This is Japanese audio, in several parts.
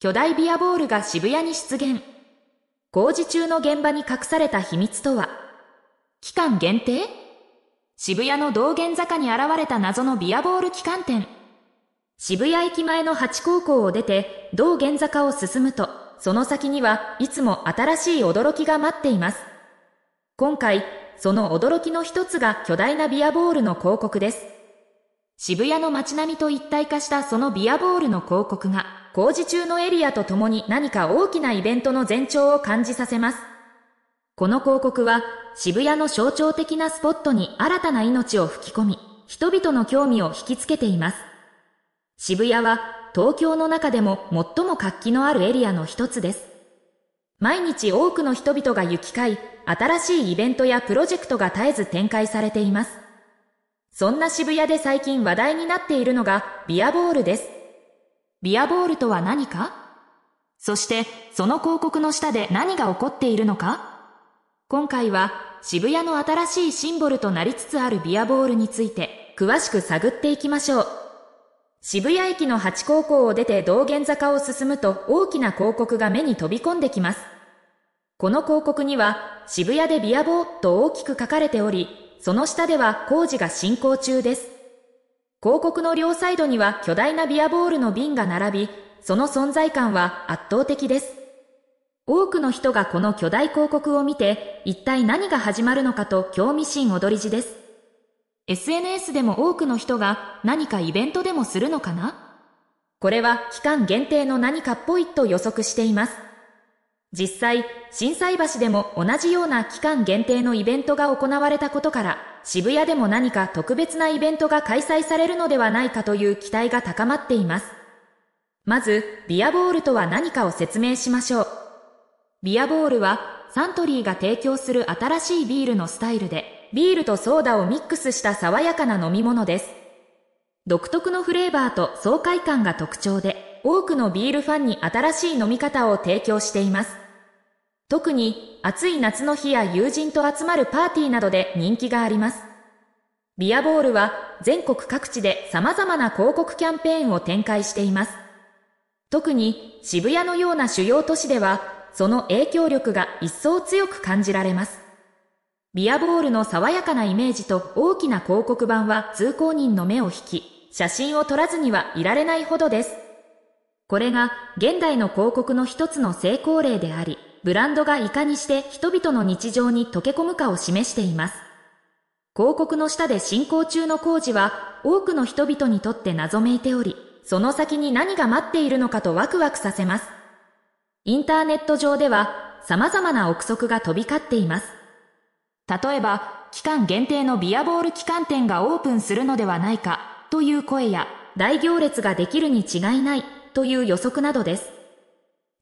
巨大ビアボールが渋谷に出現。工事中の現場に隠された秘密とは期間限定渋谷の道玄坂に現れた謎のビアボール機関店。渋谷駅前の八高校を出て道玄坂を進むと、その先にはいつも新しい驚きが待っています。今回、その驚きの一つが巨大なビアボールの広告です。渋谷の街並みと一体化したそのビアボールの広告が、工事中のエリアとともに何か大きなイベントの前兆を感じさせます。この広告は渋谷の象徴的なスポットに新たな命を吹き込み、人々の興味を引きつけています。渋谷は東京の中でも最も活気のあるエリアの一つです。毎日多くの人々が行き交い、新しいイベントやプロジェクトが絶えず展開されています。そんな渋谷で最近話題になっているのがビアボールです。ビアボールとは何かそしてその広告の下で何が起こっているのか今回は渋谷の新しいシンボルとなりつつあるビアボールについて詳しく探っていきましょう。渋谷駅の八高校を出て道玄坂を進むと大きな広告が目に飛び込んできます。この広告には渋谷でビアボーと大きく書かれており、その下では工事が進行中です。広告の両サイドには巨大なビアボールの瓶が並び、その存在感は圧倒的です。多くの人がこの巨大広告を見て、一体何が始まるのかと興味深踊り地です。SNS でも多くの人が何かイベントでもするのかなこれは期間限定の何かっぽいと予測しています。実際、震災橋でも同じような期間限定のイベントが行われたことから、渋谷でも何か特別なイベントが開催されるのではないかという期待が高まっています。まず、ビアボールとは何かを説明しましょう。ビアボールは、サントリーが提供する新しいビールのスタイルで、ビールとソーダをミックスした爽やかな飲み物です。独特のフレーバーと爽快感が特徴で、多くのビールファンに新しい飲み方を提供しています。特に暑い夏の日や友人と集まるパーティーなどで人気があります。ビアボールは全国各地で様々な広告キャンペーンを展開しています。特に渋谷のような主要都市では、その影響力が一層強く感じられます。ビアボールの爽やかなイメージと大きな広告版は通行人の目を引き、写真を撮らずにはいられないほどです。これが現代の広告の一つの成功例であり、ブランドがいかにして人々の日常に溶け込むかを示しています。広告の下で進行中の工事は多くの人々にとって謎めいており、その先に何が待っているのかとワクワクさせます。インターネット上では様々な憶測が飛び交っています。例えば、期間限定のビアボール期間店がオープンするのではないかという声や、大行列ができるに違いないという予測などです。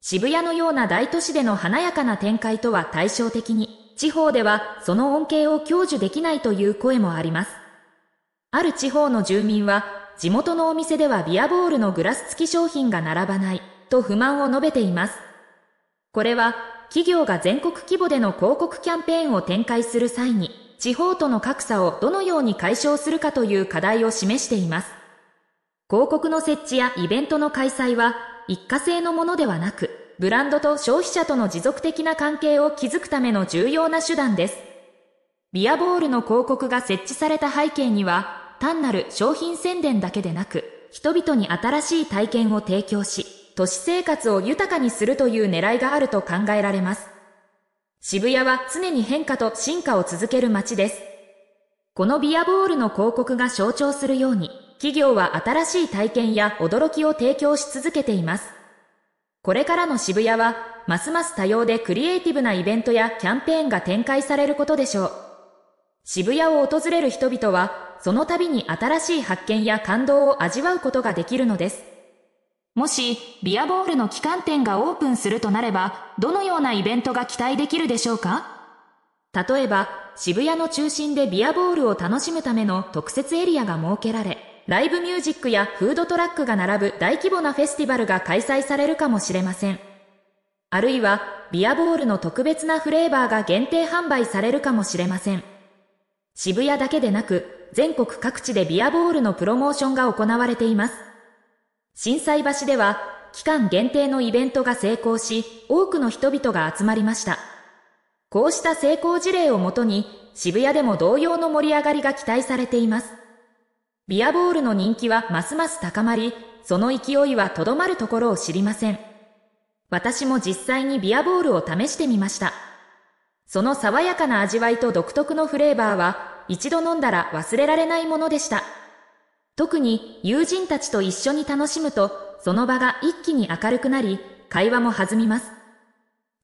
渋谷のような大都市での華やかな展開とは対照的に、地方ではその恩恵を享受できないという声もあります。ある地方の住民は、地元のお店ではビアボールのグラス付き商品が並ばないと不満を述べています。これは企業が全国規模での広告キャンペーンを展開する際に地方との格差をどのように解消するかという課題を示しています。広告の設置やイベントの開催は、一過性のものではなく、ブランドと消費者との持続的な関係を築くための重要な手段です。ビアボールの広告が設置された背景には、単なる商品宣伝だけでなく、人々に新しい体験を提供し、都市生活を豊かにするという狙いがあると考えられます。渋谷は常に変化と進化を続ける街です。このビアボールの広告が象徴するように、企業は新しい体験や驚きを提供し続けています。これからの渋谷は、ますます多様でクリエイティブなイベントやキャンペーンが展開されることでしょう。渋谷を訪れる人々は、その度に新しい発見や感動を味わうことができるのです。もし、ビアボールの旗艦店がオープンするとなれば、どのようなイベントが期待できるでしょうか例えば、渋谷の中心でビアボールを楽しむための特設エリアが設けられ、ライブミュージックやフードトラックが並ぶ大規模なフェスティバルが開催されるかもしれません。あるいは、ビアボールの特別なフレーバーが限定販売されるかもしれません。渋谷だけでなく、全国各地でビアボールのプロモーションが行われています。震災橋では期間限定のイベントが成功し、多くの人々が集まりました。こうした成功事例をもとに、渋谷でも同様の盛り上がりが期待されています。ビアボールの人気はますます高まり、その勢いはとどまるところを知りません。私も実際にビアボールを試してみました。その爽やかな味わいと独特のフレーバーは、一度飲んだら忘れられないものでした。特に友人たちと一緒に楽しむと、その場が一気に明るくなり、会話も弾みます。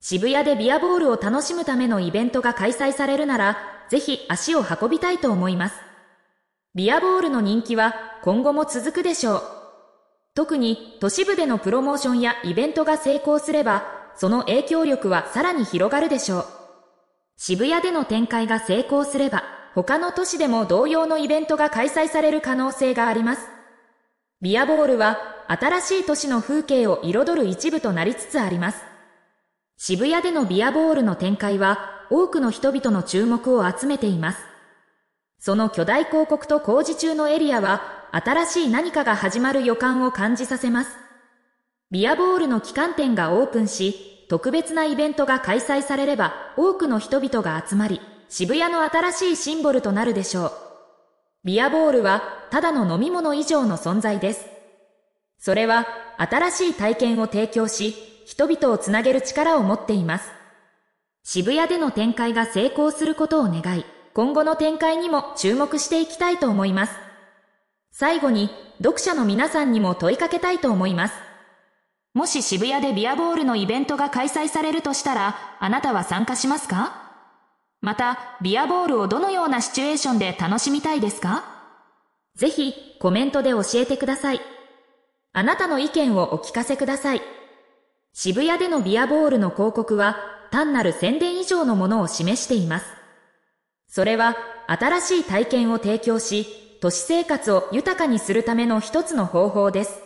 渋谷でビアボールを楽しむためのイベントが開催されるなら、ぜひ足を運びたいと思います。ビアボールの人気は今後も続くでしょう。特に都市部でのプロモーションやイベントが成功すれば、その影響力はさらに広がるでしょう。渋谷での展開が成功すれば、他の都市でも同様のイベントが開催される可能性があります。ビアボールは新しい都市の風景を彩る一部となりつつあります。渋谷でのビアボールの展開は多くの人々の注目を集めています。その巨大広告と工事中のエリアは新しい何かが始まる予感を感じさせます。ビアボールの旗艦店がオープンし、特別なイベントが開催されれば多くの人々が集まり、渋谷の新しいシンボルとなるでしょう。ビアボールはただの飲み物以上の存在です。それは新しい体験を提供し、人々をつなげる力を持っています。渋谷での展開が成功することを願い、今後の展開にも注目していきたいと思います。最後に、読者の皆さんにも問いかけたいと思います。もし渋谷でビアボールのイベントが開催されるとしたら、あなたは参加しますかまた、ビアボールをどのようなシチュエーションで楽しみたいですかぜひ、コメントで教えてください。あなたの意見をお聞かせください。渋谷でのビアボールの広告は、単なる宣伝以上のものを示しています。それは、新しい体験を提供し、都市生活を豊かにするための一つの方法です。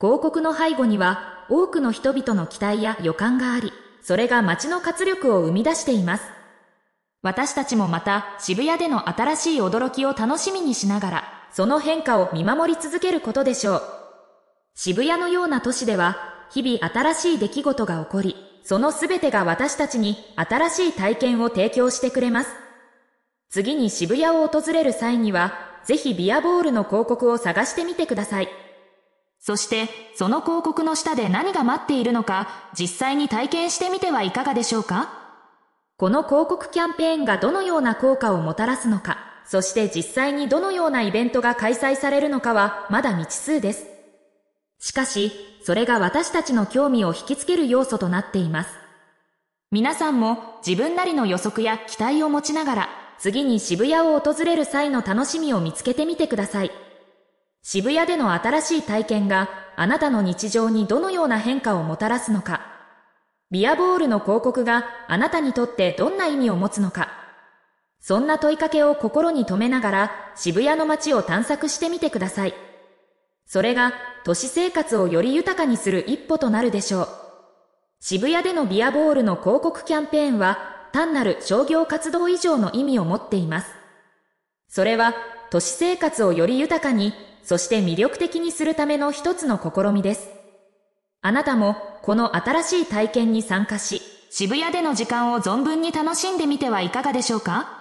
広告の背後には、多くの人々の期待や予感があり、それが街の活力を生み出しています。私たちもまた渋谷での新しい驚きを楽しみにしながら、その変化を見守り続けることでしょう。渋谷のような都市では、日々新しい出来事が起こり、その全てが私たちに新しい体験を提供してくれます。次に渋谷を訪れる際には、ぜひビアボールの広告を探してみてください。そして、その広告の下で何が待っているのか、実際に体験してみてはいかがでしょうかこの広告キャンペーンがどのような効果をもたらすのか、そして実際にどのようなイベントが開催されるのかはまだ未知数です。しかし、それが私たちの興味を引きつける要素となっています。皆さんも自分なりの予測や期待を持ちながら、次に渋谷を訪れる際の楽しみを見つけてみてください。渋谷での新しい体験があなたの日常にどのような変化をもたらすのか、ビアボールの広告があなたにとってどんな意味を持つのか。そんな問いかけを心に留めながら渋谷の街を探索してみてください。それが都市生活をより豊かにする一歩となるでしょう。渋谷でのビアボールの広告キャンペーンは単なる商業活動以上の意味を持っています。それは都市生活をより豊かに、そして魅力的にするための一つの試みです。あなたもこの新しい体験に参加し、渋谷での時間を存分に楽しんでみてはいかがでしょうか